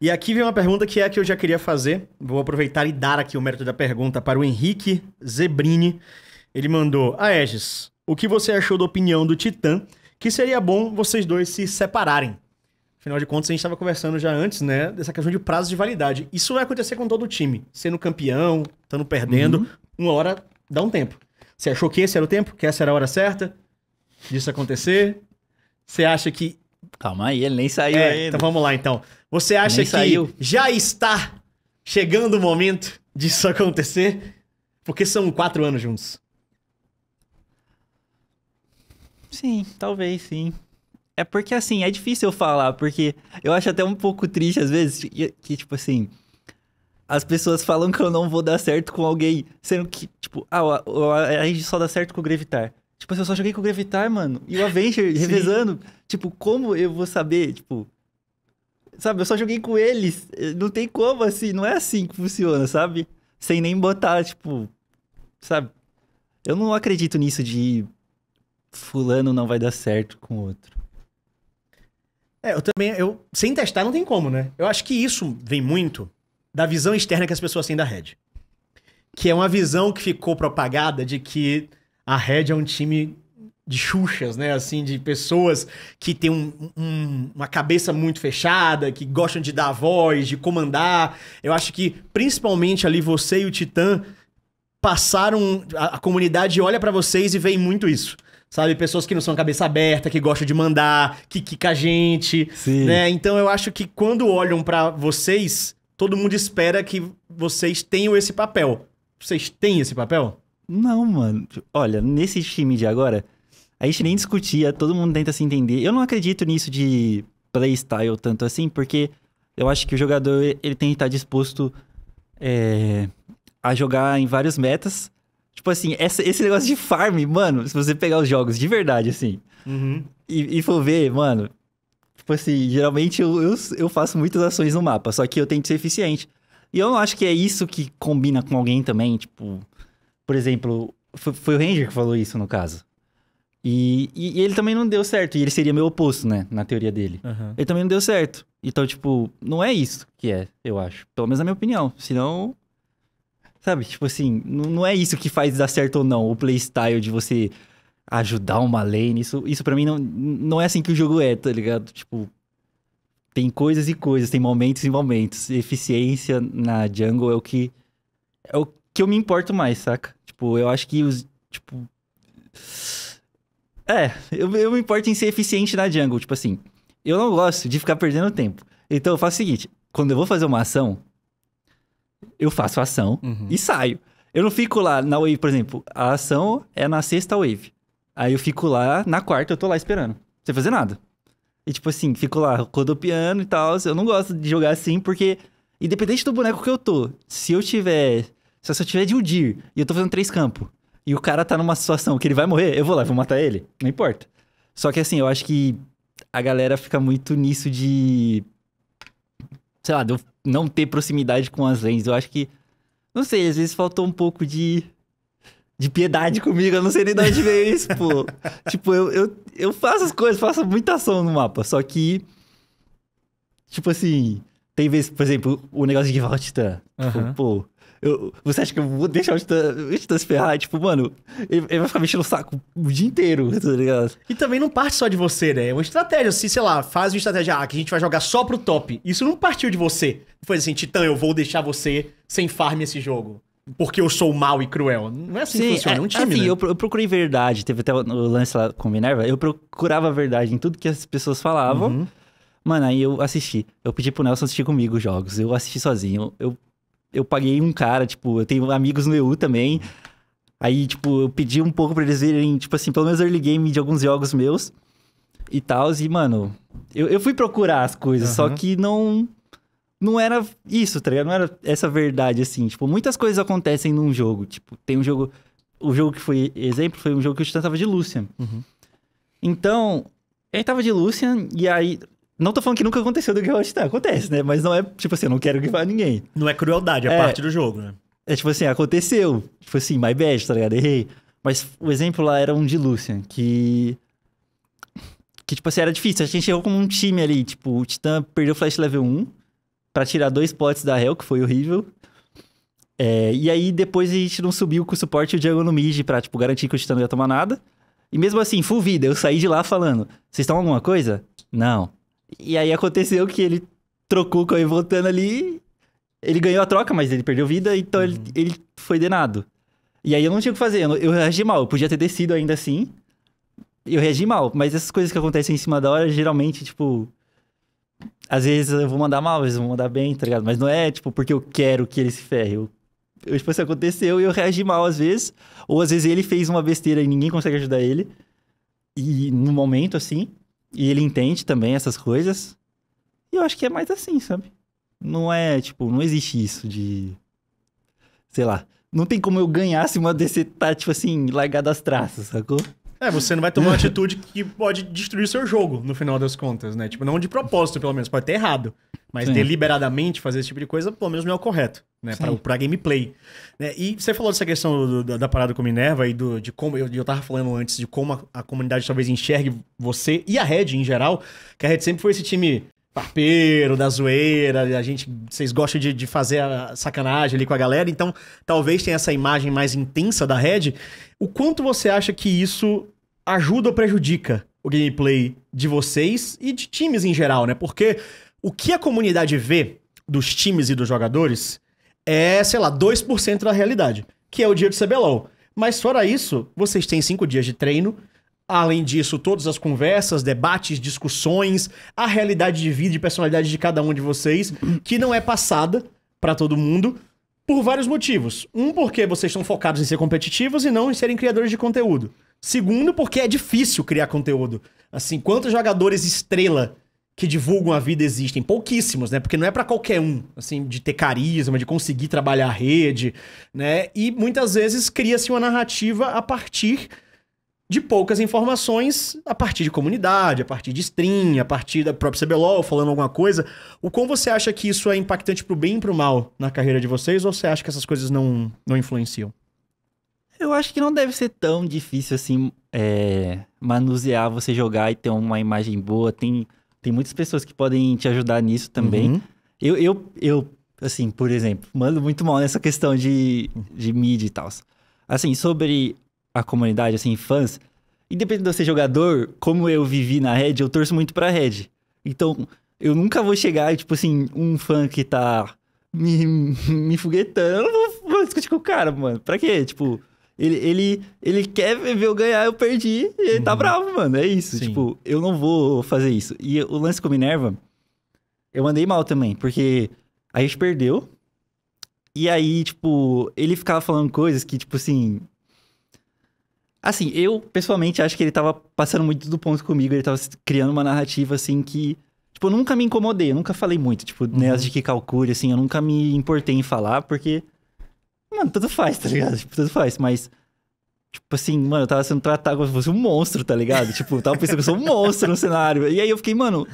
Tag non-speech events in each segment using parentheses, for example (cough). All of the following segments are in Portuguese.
E aqui vem uma pergunta que é a que eu já queria fazer. Vou aproveitar e dar aqui o mérito da pergunta para o Henrique Zebrini. Ele mandou: A ah, Aegis, o que você achou da opinião do Titã que seria bom vocês dois se separarem? Afinal de contas, a gente estava conversando já antes, né? Dessa questão de prazo de validade. Isso vai acontecer com todo o time. Sendo campeão, estando perdendo, uhum. uma hora dá um tempo. Você achou que esse era o tempo? Que essa era a hora certa disso acontecer? Você acha que Calma aí, ele nem saiu é, ainda. Então vamos lá, então. Você acha nem que saiu. já está chegando o momento disso acontecer? Porque são quatro anos juntos. Sim, talvez sim. É porque assim, é difícil eu falar, porque eu acho até um pouco triste às vezes que, que, tipo assim, as pessoas falam que eu não vou dar certo com alguém, sendo que, tipo, ah, a gente só dá certo com o Grevitar. Tipo, assim, eu só joguei com o Gravitar, mano. E o Avenger (laughs) revezando. Tipo, como eu vou saber? Tipo. Sabe, eu só joguei com eles. Não tem como, assim. Não é assim que funciona, sabe? Sem nem botar, tipo. Sabe? Eu não acredito nisso de. Fulano não vai dar certo com o outro. É, eu também. Eu, sem testar não tem como, né? Eu acho que isso vem muito da visão externa que as pessoas têm da Red. Que é uma visão que ficou propagada de que a Red é um time de xuxas, né? Assim, de pessoas que tem um, um, uma cabeça muito fechada, que gostam de dar voz, de comandar. Eu acho que, principalmente ali, você e o Titã passaram... A, a comunidade olha para vocês e vê muito isso. Sabe? Pessoas que não são cabeça aberta, que gostam de mandar, que quica a gente, Sim. né? Então, eu acho que quando olham para vocês, todo mundo espera que vocês tenham esse papel. Vocês têm esse papel? Não, mano. Olha, nesse time de agora, a gente nem discutia, todo mundo tenta se entender. Eu não acredito nisso de playstyle tanto assim, porque eu acho que o jogador ele tem que estar disposto é, a jogar em vários metas. Tipo assim, essa, esse negócio de farm, mano, se você pegar os jogos de verdade, assim, uhum. e, e, for ver, mano, tipo assim, geralmente eu, eu, eu faço muitas ações no mapa, só que eu tento ser eficiente. E eu não acho que é isso que combina com alguém também, tipo. Por exemplo, foi, foi o Ranger que falou isso no caso. E, e, e, ele também não deu certo. E ele seria meu oposto, né? Na teoria dele. Uhum. Ele também não deu certo. Então, tipo, não é isso que é, eu acho. Pelo menos na minha opinião. Senão. Sabe? Tipo assim, não, não é isso que faz dar certo ou não. O playstyle de você ajudar uma lane. Isso, isso para mim não, não é assim que o jogo é, tá ligado? Tipo. Tem coisas e coisas, tem momentos e momentos. Eficiência na jungle é o que. É o, que eu me importo mais, saca? Tipo, eu acho que os. Tipo. É, eu, eu me importo em ser eficiente na jungle. Tipo assim, eu não gosto de ficar perdendo tempo. Então eu faço o seguinte: quando eu vou fazer uma ação, eu faço a ação uhum. e saio. Eu não fico lá na wave, por exemplo, a ação é na sexta wave. Aí eu fico lá, na quarta eu tô lá esperando, sem fazer nada. E tipo assim, fico lá rodopiando e tal. Eu não gosto de jogar assim, porque, independente do boneco que eu tô, se eu tiver se eu tiver de Udir e eu tô fazendo três campos, e o cara tá numa situação que ele vai morrer, eu vou lá, vou matar ele. Não importa. Só que assim, eu acho que a galera fica muito nisso de. Sei lá, de eu não ter proximidade com as lentes. Eu acho que. Não sei, às vezes faltou um pouco de. De piedade comigo, eu não sei nem de onde veio isso, pô. (laughs) tipo, eu, eu, eu faço as coisas, faço muita ação no mapa. Só que. Tipo assim. Tem vezes, por exemplo, o negócio de Gival Tipo, uhum. pô. Eu, você acha que eu vou deixar o Titã se ferrar? E, tipo, mano, ele, ele, vai ficar mexendo o saco o dia inteiro, tá ligado? E também não parte só de você, né? É uma estratégia. Se, sei lá, faz uma estratégia ah, que a gente vai jogar só pro top. Isso não partiu de você. foi assim, Titã, eu vou deixar você sem farm esse jogo porque eu sou mal e cruel. Não é assim Sim, que funciona, é um é, time, assim, né? eu, eu procurei verdade. Teve até o lance lá com Minerva. Eu procurava a verdade em tudo que as pessoas falavam. Uhum. Mano, aí eu assisti. Eu pedi pro Nelson assistir comigo os jogos. Eu assisti sozinho. Eu eu paguei um cara, tipo, eu tenho amigos no EU também. Aí, tipo, eu pedi um pouco pra eles verem, tipo assim, pelo menos early game de alguns jogos meus e tal. E, mano, eu, eu fui procurar as coisas, uhum. só que não. Não era isso, tá ligado? Não era essa verdade, assim. Tipo, muitas coisas acontecem num jogo. Tipo, tem um jogo. O jogo que foi exemplo foi um jogo que o Titã tava de Lucian. Uhum. Então, ele tava de Lucian, e aí não tô falando que nunca aconteceu do que eu acho acontece, né? Mas não é, tipo assim, eu não quero que vá ninguém. Não é crueldade, é, é parte do jogo, né? É tipo assim, aconteceu. Tipo assim, my bad, tá ligado? Errei. Mas o exemplo lá era um de Lucian, que. Que, tipo assim, era difícil. A gente errou como um time ali. Tipo, o Titã perdeu o Flash level 1 pra tirar dois potes da Hell, que foi horrível. É, e aí depois a gente não subiu com o suporte o Django no mid pra, tipo, garantir que o Titã não ia tomar nada. E mesmo assim, full vida, eu saí de lá falando: vocês estão alguma coisa? Não. E aí aconteceu que ele trocou com a voltando ali. Ele ganhou a troca, mas ele perdeu vida, então uhum. ele, ele foi denado. E aí eu não tinha o que fazer, eu, eu reagi mal. Eu podia ter descido ainda assim. Eu reagi mal, mas essas coisas que acontecem em cima da hora, geralmente, tipo. Às vezes eu vou mandar mal, às vezes eu vou mandar bem, tá ligado? Mas não é, tipo, porque eu quero que ele se ferre. Eu, eu, tipo, isso aconteceu e eu reagi mal às vezes. Ou às vezes ele fez uma besteira e ninguém consegue ajudar ele. E no momento, assim. E ele entende também essas coisas. E eu acho que é mais assim, sabe? Não é, tipo, não existe isso de. Sei lá. Não tem como eu ganhar se uma DC tá, tipo assim, largada as traças, sacou? É, você não vai tomar uma atitude que pode destruir seu jogo, no final das contas, né? Tipo, não de propósito, pelo menos. Pode ter errado. Mas Sim. deliberadamente fazer esse tipo de coisa, pelo menos não é o correto, né? Pra, pra, gameplay. Né? E você falou dessa questão do, da, da, parada com Minerva e do, de como. Eu, eu tava falando antes de como a, a comunidade talvez enxergue você e a Red em geral, que a Red sempre foi esse time papeiro, da zoeira, a gente, vocês gostam de, de, fazer a sacanagem ali com a galera, então talvez tenha essa imagem mais intensa da Red. O quanto você acha que isso ajuda ou prejudica o gameplay de vocês e de times em geral, né? Porque o que a comunidade vê dos times e dos jogadores é, sei lá, 2% da realidade, que é o dia do CBLOL. Mas fora isso, vocês têm cinco dias de treino, Além disso, todas as conversas, debates, discussões, a realidade de vida e personalidade de cada um de vocês, que não é passada para todo mundo, por vários motivos. Um, porque vocês estão focados em ser competitivos e não em serem criadores de conteúdo. Segundo, porque é difícil criar conteúdo. Assim, quantos jogadores estrela que divulgam a vida existem? Pouquíssimos, né? Porque não é para qualquer um, assim, de ter carisma, de conseguir trabalhar a rede, né? E muitas vezes cria-se uma narrativa a partir de poucas informações a partir de comunidade, a partir de stream, a partir da própria CBLOL falando alguma coisa. O quão você acha que isso é impactante pro bem e pro mal na carreira de vocês ou você acha que essas coisas não, não influenciam? Eu acho que não deve ser tão difícil assim é, manusear você jogar e ter uma imagem boa. Tem, tem muitas pessoas que podem te ajudar nisso também. Uhum. Eu, eu, eu, assim, por exemplo, mando muito mal nessa questão de, de mídia e tal. Assim, sobre a comunidade, assim, fãs, independente de eu ser jogador, como eu vivi na Red, eu torço muito pra Red. Então, eu nunca vou chegar, tipo assim, um fã que tá me, me foguetando. Eu não vou, vou discutir com o cara, mano. Pra quê? Tipo, ele, ele, ele quer ver eu ganhar, eu perdi, e ele tá uhum. tá bravo, mano. É isso. Sim. Tipo, eu não vou fazer isso. E o lance com Minerva, eu andei mal também, porque a gente perdeu. E aí, tipo, ele ficava falando coisas que, tipo assim, Assim, eu pessoalmente acho que ele tava passando muito do ponto comigo, ele tava criando uma narrativa assim que. Tipo, eu nunca me incomodei, eu nunca falei muito, tipo, uhum. né, as de que calcule, assim, eu nunca me importei em falar, porque. Mano, tudo faz, tá ligado? Tipo, tudo faz, mas. Tipo assim, mano, eu tava sendo tratado como se fosse um monstro, tá ligado? tipo, eu tava pensando que eu sou um monstro no cenário. E aí eu fiquei, mano.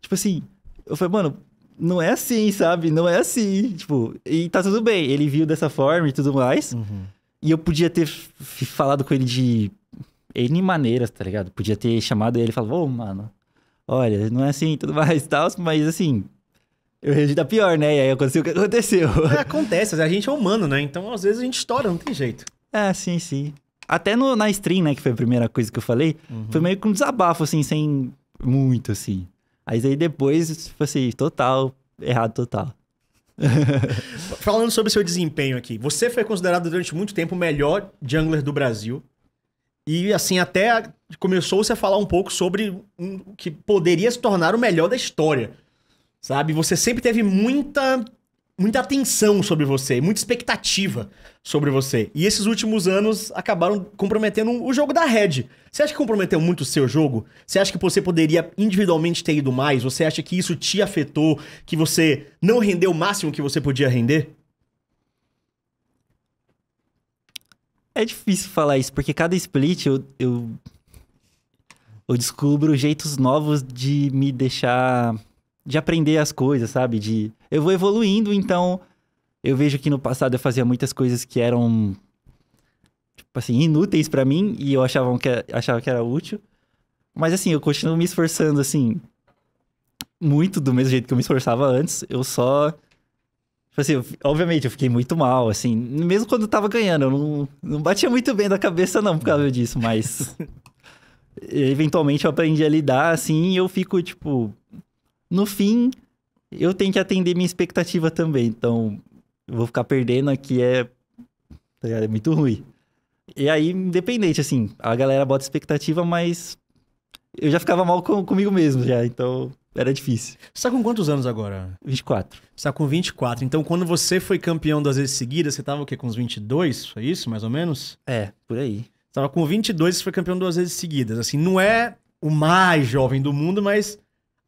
Tipo assim, eu falei, mano, não é assim, sabe? Não é assim. Tipo, e tá tudo bem. Ele viu dessa forma e tudo mais. Uhum. E eu podia ter falado com ele de N maneiras, tá ligado? Podia ter chamado ele e falado, ô, oh, mano, olha, não é assim tudo mais e tal, mas assim, eu reagi da pior, né? E aí aconteceu o que aconteceu. É, acontece, a gente é humano, né? Então às vezes a gente estoura, não tem jeito. É, sim, sim. Até no, na stream, né, que foi a primeira coisa que eu falei, uhum. foi meio que um desabafo, assim, sem muito, assim. Aí, aí depois, tipo assim, total, errado total. (laughs) Falando sobre seu desempenho aqui, você foi considerado durante muito tempo o melhor jungler do Brasil. E assim, até começou-se a falar um pouco sobre um, que poderia se tornar o melhor da história. Sabe? Você sempre teve muita muita atenção sobre você, muita expectativa sobre você. E esses últimos anos acabaram comprometendo o jogo da Red. Você acha que comprometeu muito o seu jogo? Você acha que você poderia individualmente ter ido mais? Você acha que isso te afetou? Que você não rendeu o máximo que você podia render? É difícil falar isso, porque cada split eu, eu, eu descubro jeitos novos de me deixar de aprender as coisas, sabe? De eu vou evoluindo, então eu vejo que no passado eu fazia muitas coisas que eram tipo assim, inúteis para mim e eu achava que achava que era útil. Mas assim, eu continuo me esforçando assim muito do mesmo jeito que eu me esforçava antes, eu só Tipo assim, eu, obviamente eu fiquei muito mal, assim, mesmo quando eu tava ganhando, eu não, não batia muito bem da cabeça não por causa disso, mas (laughs) eventualmente eu aprendi a lidar assim e eu fico tipo no fim, eu tenho que atender minha expectativa também. Então, eu vou ficar perdendo aqui é, tá é muito ruim. E aí, independente, assim, a galera bota expectativa, mas eu já ficava mal com, comigo mesmo já, então era difícil. Você tá com quantos anos agora? 24. Você tá com 24. Então, quando você foi campeão das vezes seguidas, você tava o quê? Com uns 22? Foi isso, mais ou menos? É, por aí. Você tava com 22 e foi campeão duas vezes seguidas. Assim, não é o mais jovem do mundo, mas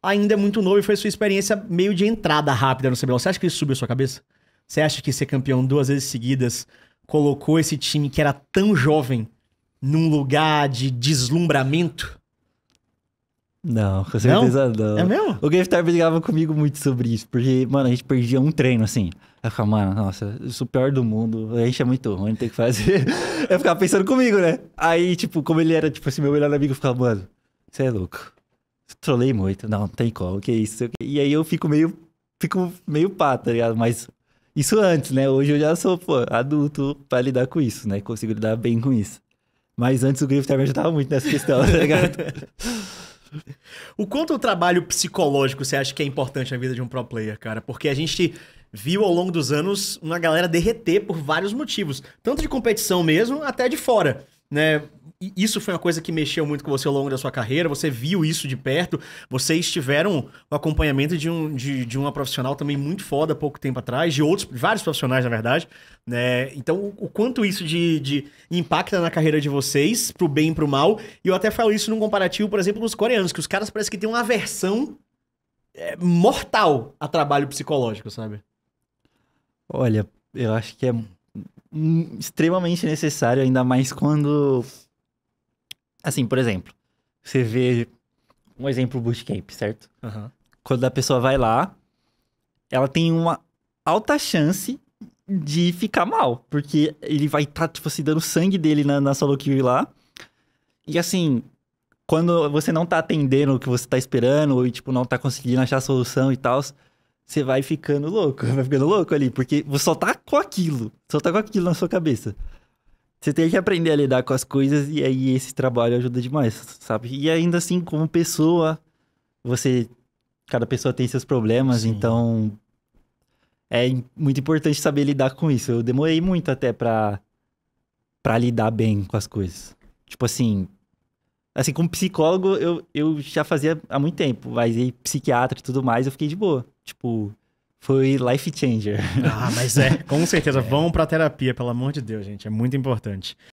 ainda é muito novo e foi sua experiência meio de entrada rápida no CBLOL. Você acha que isso subiu a sua cabeça? Você acha que ser campeão duas vezes seguidas colocou esse time que era tão jovem num lugar de deslumbramento? Não, com certeza não. não. É mesmo? O GameStar brigava comigo muito sobre isso, porque, mano, a gente perdia um treino, assim. Eu ficava, mano, nossa, eu sou o pior do mundo, a gente é muito ruim, tem que fazer. (laughs) eu ficava pensando comigo, né? Aí, tipo, como ele era, tipo, assim, meu melhor amigo, eu ficava, mano, você é louco trolei muito. Não, não tem como, que isso. E aí eu fico meio, fico meio pá, tá ligado? Mas isso antes, né? Hoje eu já sou, pô, adulto pra lidar com isso, né? Consigo lidar bem com isso. Mas antes o Grifo também ajudava muito nessa questão, tá ligado? (laughs) O quanto o trabalho psicológico você acha que é importante na vida de um pro player, cara? Porque a gente viu ao longo dos anos uma galera derreter por vários motivos, tanto de competição mesmo, até de fora, né? isso foi uma coisa que mexeu muito com você ao longo da sua carreira? Você viu isso de perto? Vocês tiveram o acompanhamento de, um, de, de uma profissional também muito foda há pouco tempo atrás, de outros, vários profissionais, na verdade. Né? Então, o, o quanto isso de, de, impacta na carreira de vocês, pro bem e pro mal. E eu até falo isso num comparativo, por exemplo, dos coreanos, que os caras parecem que têm uma aversão é, mortal a trabalho psicológico, sabe? Olha, eu acho que é extremamente necessário, ainda mais quando Assim, por exemplo, você vê um exemplo bootcamp, certo? Uhum. Quando a pessoa vai lá, ela tem uma alta chance de ficar mal, porque ele vai estar, tá, tipo se assim, dando sangue dele na, na solo queue lá. E assim, quando você não tá atendendo o que você tá esperando, ou tipo, não tá conseguindo achar a solução e tal, você vai ficando louco, (laughs) vai ficando louco ali, porque você só tá com aquilo, só tá com aquilo na sua cabeça. Você tem que aprender a lidar com as coisas e aí esse trabalho ajuda demais, sabe? E ainda assim, como pessoa, você. Cada pessoa tem seus problemas, Sim. então. É muito importante saber lidar com isso. Eu demorei muito até pra, pra lidar bem com as coisas. Tipo assim. Assim, como psicólogo, eu, eu já fazia há muito tempo, mas aí psiquiatra e tudo mais, eu fiquei de boa. Tipo, foi life changer. Ah, mas é, com certeza. (laughs) É. Vão para terapia, pelo amor de Deus, gente. É muito importante.